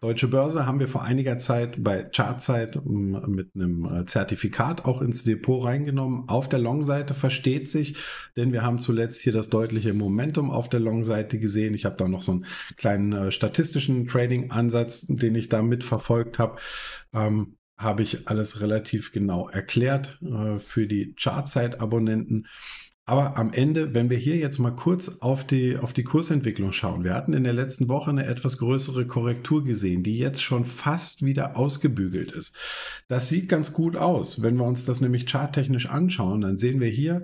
Deutsche Börse haben wir vor einiger Zeit bei Chartzeit ähm, mit einem äh, Zertifikat auch ins Depot reingenommen. Auf der Long-Seite versteht sich, denn wir haben zuletzt hier das deutliche Momentum auf der Long-Seite gesehen. Ich habe da noch so einen kleinen äh, statistischen Trading-Ansatz, den ich da mitverfolgt habe. Ähm, habe ich alles relativ genau erklärt äh, für die Chartzeit-Abonnenten. Aber am Ende, wenn wir hier jetzt mal kurz auf die, auf die Kursentwicklung schauen, wir hatten in der letzten Woche eine etwas größere Korrektur gesehen, die jetzt schon fast wieder ausgebügelt ist. Das sieht ganz gut aus. Wenn wir uns das nämlich charttechnisch anschauen, dann sehen wir hier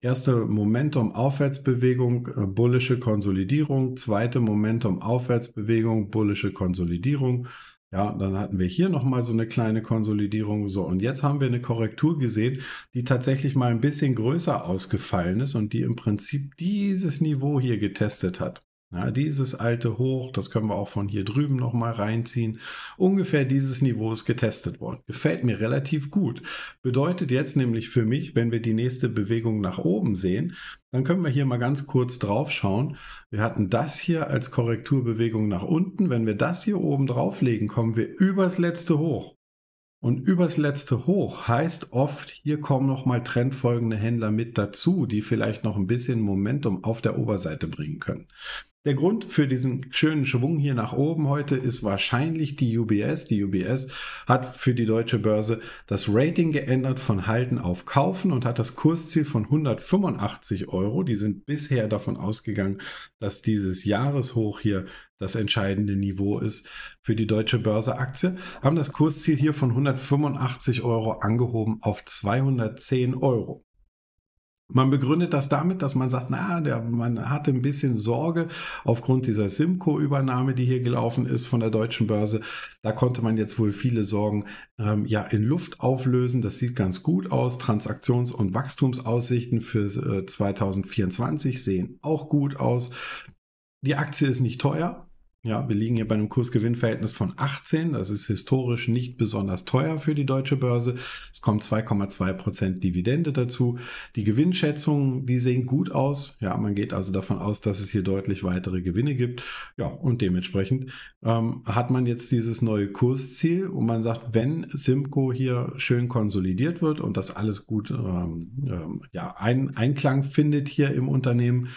erste Momentum Aufwärtsbewegung, äh, bullische Konsolidierung, zweite Momentum Aufwärtsbewegung, bullische Konsolidierung, ja, dann hatten wir hier nochmal so eine kleine Konsolidierung. So, und jetzt haben wir eine Korrektur gesehen, die tatsächlich mal ein bisschen größer ausgefallen ist und die im Prinzip dieses Niveau hier getestet hat. Ja, dieses alte Hoch, das können wir auch von hier drüben nochmal reinziehen. Ungefähr dieses Niveau ist getestet worden. Gefällt mir relativ gut. Bedeutet jetzt nämlich für mich, wenn wir die nächste Bewegung nach oben sehen, dann können wir hier mal ganz kurz drauf schauen. Wir hatten das hier als Korrekturbewegung nach unten. Wenn wir das hier oben drauflegen, kommen wir übers letzte Hoch. Und übers letzte Hoch heißt oft, hier kommen nochmal trendfolgende Händler mit dazu, die vielleicht noch ein bisschen Momentum auf der Oberseite bringen können. Der Grund für diesen schönen Schwung hier nach oben heute ist wahrscheinlich die UBS. Die UBS hat für die deutsche Börse das Rating geändert von Halten auf Kaufen und hat das Kursziel von 185 Euro. Die sind bisher davon ausgegangen, dass dieses Jahreshoch hier das entscheidende Niveau ist für die deutsche Börseaktie, haben das Kursziel hier von 185 Euro angehoben auf 210 Euro. Man begründet das damit, dass man sagt, na, der, man hatte ein bisschen Sorge aufgrund dieser Simco-Übernahme, die hier gelaufen ist von der deutschen Börse. Da konnte man jetzt wohl viele Sorgen ähm, ja in Luft auflösen. Das sieht ganz gut aus. Transaktions- und Wachstumsaussichten für äh, 2024 sehen auch gut aus. Die Aktie ist nicht teuer, ja, wir liegen hier bei einem Kursgewinnverhältnis von 18. Das ist historisch nicht besonders teuer für die deutsche Börse. Es kommen 2,2 Prozent Dividende dazu. Die Gewinnschätzungen, die sehen gut aus. Ja, man geht also davon aus, dass es hier deutlich weitere Gewinne gibt. Ja, und dementsprechend ähm, hat man jetzt dieses neue Kursziel wo man sagt, wenn Simco hier schön konsolidiert wird und das alles gut ähm, ähm, ja, ein, Einklang findet hier im Unternehmen,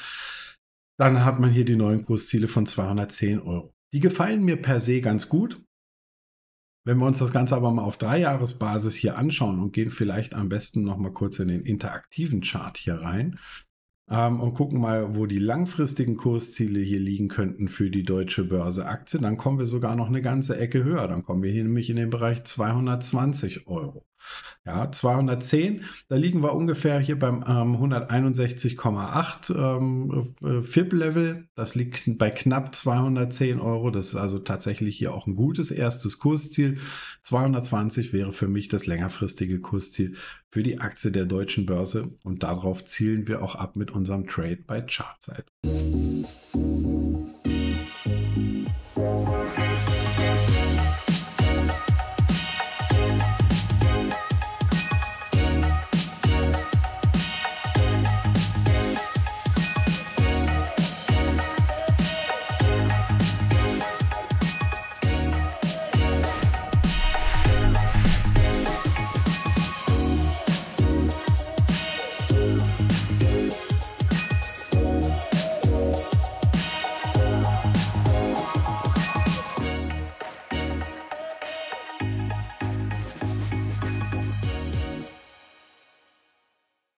dann hat man hier die neuen Kursziele von 210 Euro. Die gefallen mir per se ganz gut. Wenn wir uns das Ganze aber mal auf Dreijahresbasis hier anschauen und gehen vielleicht am besten nochmal kurz in den interaktiven Chart hier rein ähm, und gucken mal, wo die langfristigen Kursziele hier liegen könnten für die deutsche Börse Aktie, dann kommen wir sogar noch eine ganze Ecke höher. Dann kommen wir hier nämlich in den Bereich 220 Euro. Ja, 210, da liegen wir ungefähr hier beim ähm, 161,8 ähm, äh, FIB-Level. Das liegt bei knapp 210 Euro. Das ist also tatsächlich hier auch ein gutes erstes Kursziel. 220 wäre für mich das längerfristige Kursziel für die Aktie der deutschen Börse. Und darauf zielen wir auch ab mit unserem Trade bei Chartzeit.